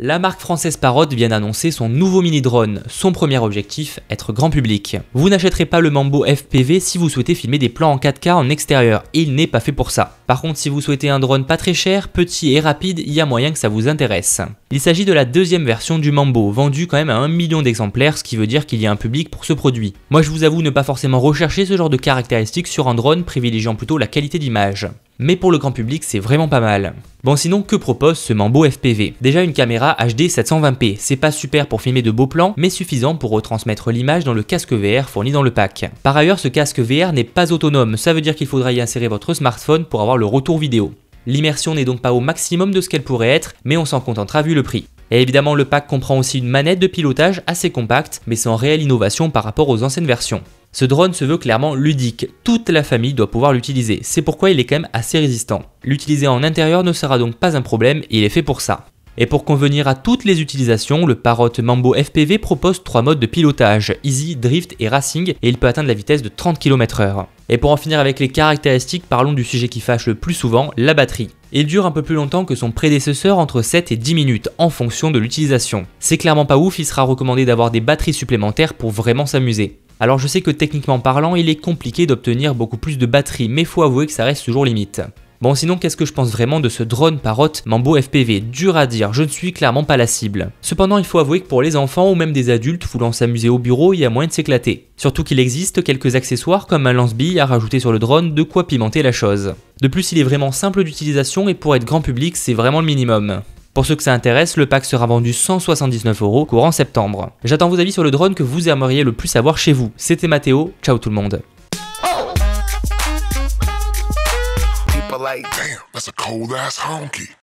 La marque française Parrot vient d'annoncer son nouveau mini-drone, son premier objectif, être grand public. Vous n'achèterez pas le Mambo FPV si vous souhaitez filmer des plans en 4K en extérieur, il n'est pas fait pour ça. Par contre si vous souhaitez un drone pas très cher, petit et rapide, il y a moyen que ça vous intéresse. Il s'agit de la deuxième version du Mambo, vendu quand même à 1 million d'exemplaires, ce qui veut dire qu'il y a un public pour ce produit. Moi je vous avoue ne pas forcément rechercher ce genre de caractéristiques sur un drone, privilégiant plutôt la qualité d'image mais pour le grand public c'est vraiment pas mal. Bon sinon que propose ce Mambo FPV Déjà une caméra HD 720p, c'est pas super pour filmer de beaux plans mais suffisant pour retransmettre l'image dans le casque VR fourni dans le pack. Par ailleurs ce casque VR n'est pas autonome, ça veut dire qu'il faudra y insérer votre smartphone pour avoir le retour vidéo. L'immersion n'est donc pas au maximum de ce qu'elle pourrait être mais on s'en contentera vu le prix. Et évidemment, le pack comprend aussi une manette de pilotage assez compacte, mais sans réelle innovation par rapport aux anciennes versions. Ce drone se veut clairement ludique, toute la famille doit pouvoir l'utiliser, c'est pourquoi il est quand même assez résistant. L'utiliser en intérieur ne sera donc pas un problème, il est fait pour ça. Et pour convenir à toutes les utilisations, le Parrot Mambo FPV propose trois modes de pilotage, Easy, Drift et Racing, et il peut atteindre la vitesse de 30 km/h. Et pour en finir avec les caractéristiques, parlons du sujet qui fâche le plus souvent, la batterie. Il dure un peu plus longtemps que son prédécesseur entre 7 et 10 minutes en fonction de l'utilisation. C'est clairement pas ouf, il sera recommandé d'avoir des batteries supplémentaires pour vraiment s'amuser. Alors je sais que techniquement parlant, il est compliqué d'obtenir beaucoup plus de batteries, mais faut avouer que ça reste toujours limite. Bon sinon qu'est-ce que je pense vraiment de ce drone parrot Mambo FPV Dur à dire, je ne suis clairement pas la cible. Cependant il faut avouer que pour les enfants ou même des adultes voulant s'amuser au bureau, il y a moyen de s'éclater. Surtout qu'il existe quelques accessoires comme un lance-bille à rajouter sur le drone, de quoi pimenter la chose. De plus il est vraiment simple d'utilisation et pour être grand public c'est vraiment le minimum. Pour ceux que ça intéresse, le pack sera vendu 179 euros courant septembre. J'attends vos avis sur le drone que vous aimeriez le plus avoir chez vous. C'était Mathéo, ciao tout le monde. like, damn, that's a cold ass honky.